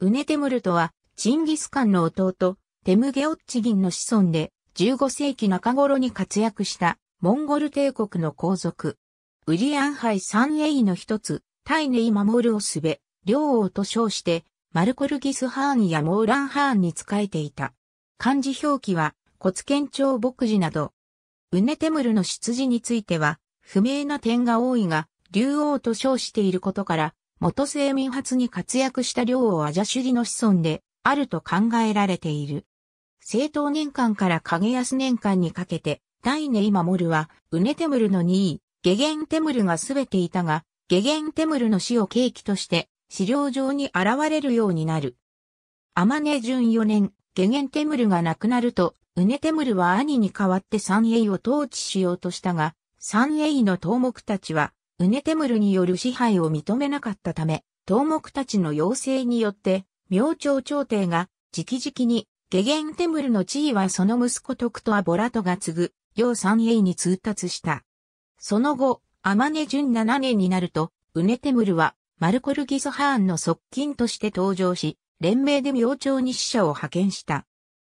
ウネテムルトは、チンギスカンの弟、テムゲオッチギンの子孫で、15世紀中頃に活躍したモンゴル帝国の皇族。ウリアンハイ三英の一つ、タイネイ守るをすべ、両王と称して、マルコルギス・ハーンやモーラン・ハーンに仕えていた。漢字表記は、骨剣朝牧寺など。ウネテムルの出自については、不明な点が多いが、竜王と称していることから、元生民発に活躍した両王アジャシュリの子孫で、あると考えられている。正当年間から影安年間にかけて、大ネイマモルは、ウネテムルの2位、ゲゲンテムルがすべていたが、ゲゲンテムルの死を契機として、資料上に現れるようになる。アマネ順4年、ゲゲンテムルが亡くなると、ウネテムルは兄に代わって三栄を統治しようとしたが、三栄の頭目たちは、ウネテムルによる支配を認めなかったため、東目たちの要請によって、明朝朝廷が、直々に、ゲゲンテムルの地位はその息子徳とアボラトが継ぐ、要三栄に通達した。その後、アマネ順七年になると、ウネテムルは、マルコルギソハーンの側近として登場し、連名で明朝に使者を派遣した。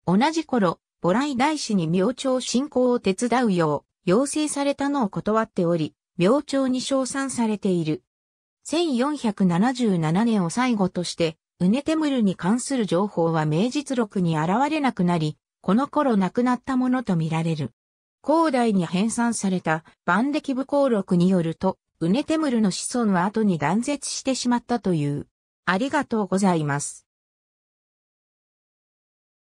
同じ頃、ボライ大使に明朝進行を手伝うよう、要請されたのを断っており、明朝に称賛されている。1477年を最後として、ウネテムルに関する情報は明実録に現れなくなり、この頃亡くなったものとみられる。後代に編纂された万歴武功録によると、ウネテムルの子孫は後に断絶してしまったという。ありがとうございます。